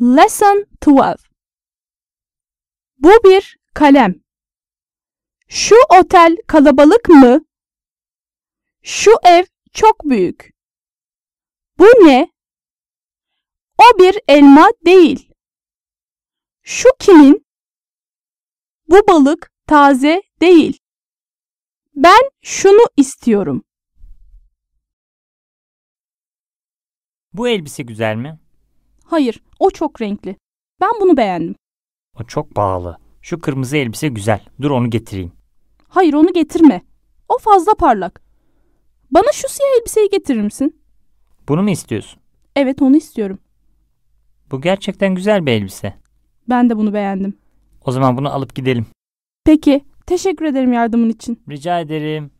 Lesson 12 Bu bir kalem. Şu otel kalabalık mı? Şu ev çok büyük. Bu ne? O bir elma değil. Şu kimin? Bu balık taze değil. Ben şunu istiyorum. Bu elbise güzel mi? Hayır, o çok renkli. Ben bunu beğendim. O çok pahalı. Şu kırmızı elbise güzel. Dur onu getireyim. Hayır, onu getirme. O fazla parlak. Bana şu siyah elbiseyi getirir misin? Bunu mu istiyorsun? Evet, onu istiyorum. Bu gerçekten güzel bir elbise. Ben de bunu beğendim. O zaman bunu alıp gidelim. Peki, teşekkür ederim yardımın için. Rica ederim.